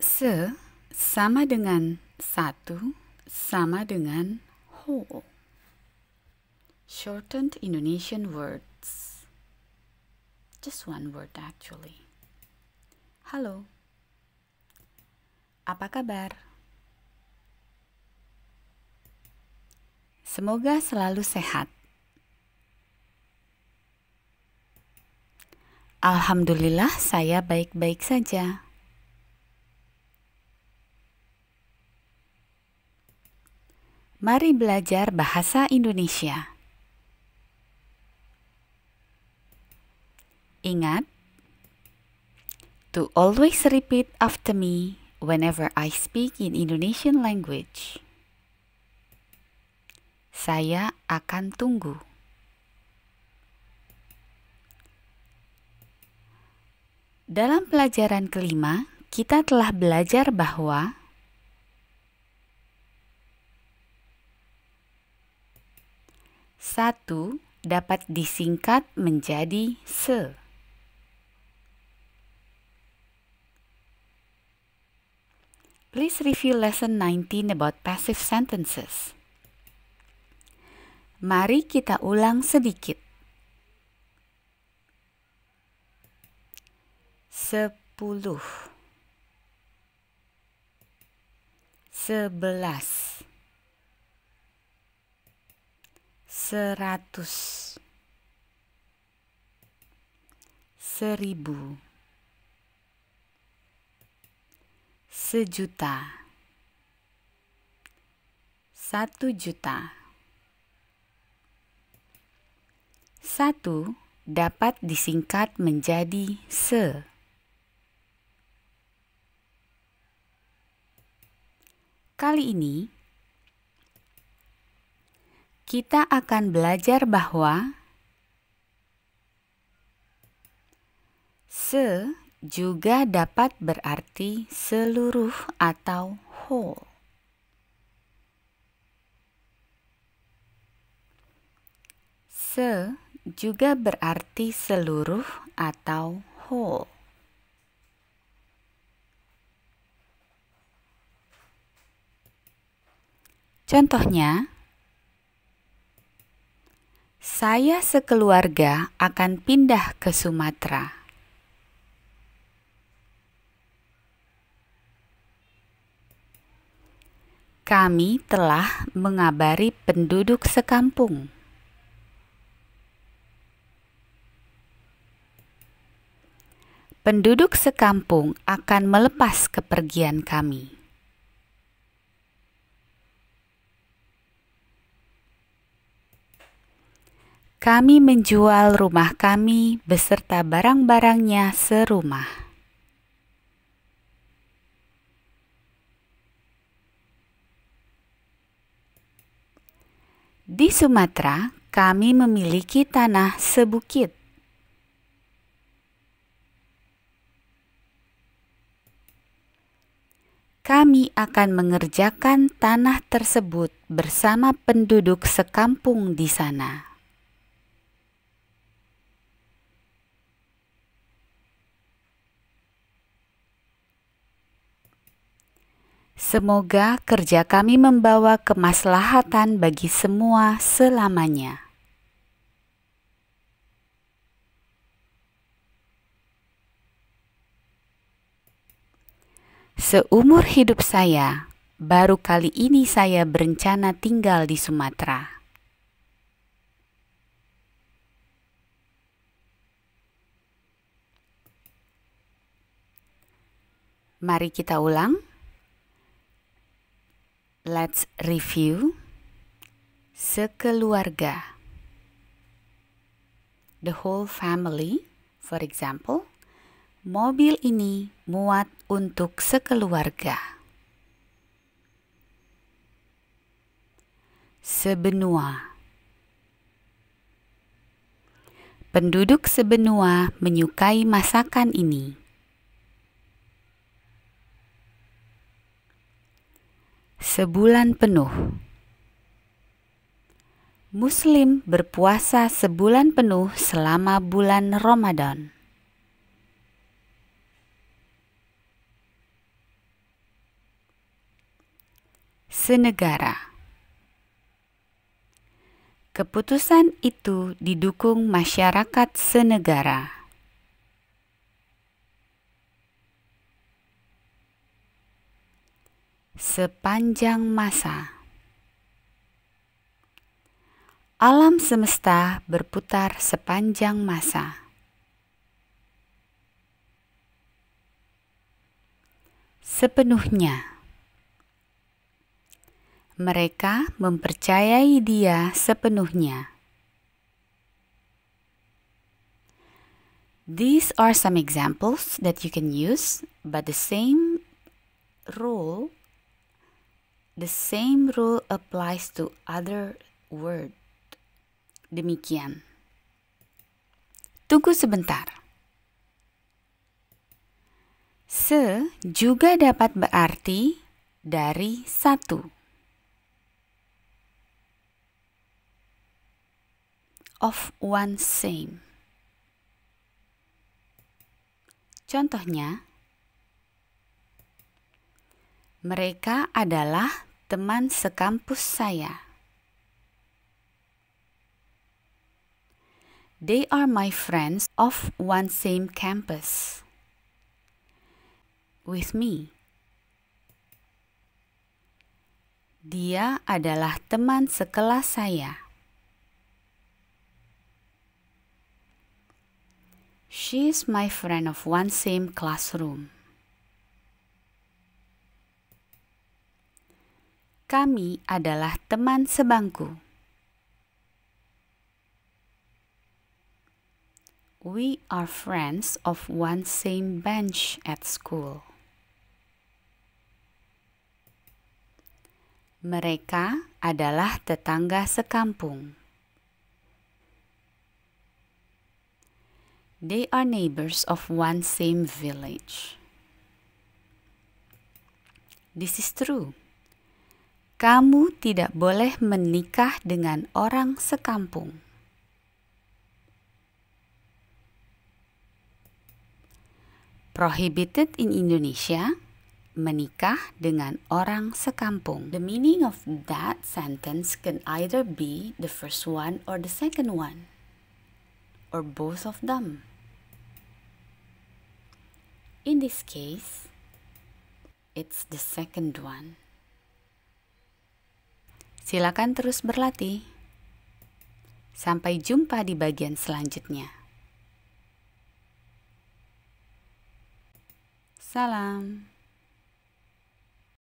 Se sama dengan satu sama dengan whole. Shortened Indonesian words. Just one word actually. Halo. Apa kabar? Semoga selalu sehat. Alhamdulillah saya baik-baik saja. Mari belajar bahasa Indonesia. Ingat, to always repeat after me whenever I speak in Indonesian language. Saya akan tunggu. Dalam pelajaran kelima, kita telah belajar bahwa satu dapat disingkat menjadi se. Please review lesson 19 about passive sentences. Mari kita ulang sedikit. Sepuluh Sebelas seratus seribu sejuta satu juta satu dapat disingkat menjadi se kali ini kita akan belajar bahwa se juga dapat berarti seluruh atau whole. Se juga berarti seluruh atau whole. Contohnya, saya sekeluarga akan pindah ke Sumatera. Kami telah mengabari penduduk sekampung. Penduduk sekampung akan melepas kepergian kami. kami menjual rumah kami beserta barang-barangnya serumah. Di Sumatera, kami memiliki tanah sebukit. Kami akan mengerjakan tanah tersebut bersama penduduk sekampung di sana. Semoga kerja kami membawa kemaslahatan bagi semua selamanya. Seumur hidup saya, baru kali ini saya berencana tinggal di Sumatera. Mari kita ulang. Let's review sekeluarga. The whole family, for example, mobil ini muat untuk sekeluarga. Sebenua. Penduduk sebenua menyukai masakan ini. Sebulan penuh Muslim berpuasa sebulan penuh selama bulan Ramadan. Senegara Keputusan itu didukung masyarakat senegara. sepanjang masa. Alam semesta berputar sepanjang masa. Sepenuhnya, mereka mempercayai Dia sepenuhnya. These are some examples that you can use, but the same rule The same rule applies to other word. Demikian. Tunggu sebentar. Se juga dapat berarti dari satu. Of one same. Contohnya, mereka adalah teman sekampus saya. They are my friends of one same campus. With me. Dia adalah teman sekelas saya. She is my friend of one same classroom. Kami adalah teman sebangku. We are friends of one same bench at school. Mereka adalah tetangga sekampung. They are neighbors of one same village. This is true kamu tidak boleh menikah dengan orang sekampung. Prohibited in Indonesia menikah dengan orang sekampung. The meaning of that sentence can either be the first one or the second one or both of them. In this case, it's the second one. Silakan terus berlatih. Sampai jumpa di bagian selanjutnya. Salam.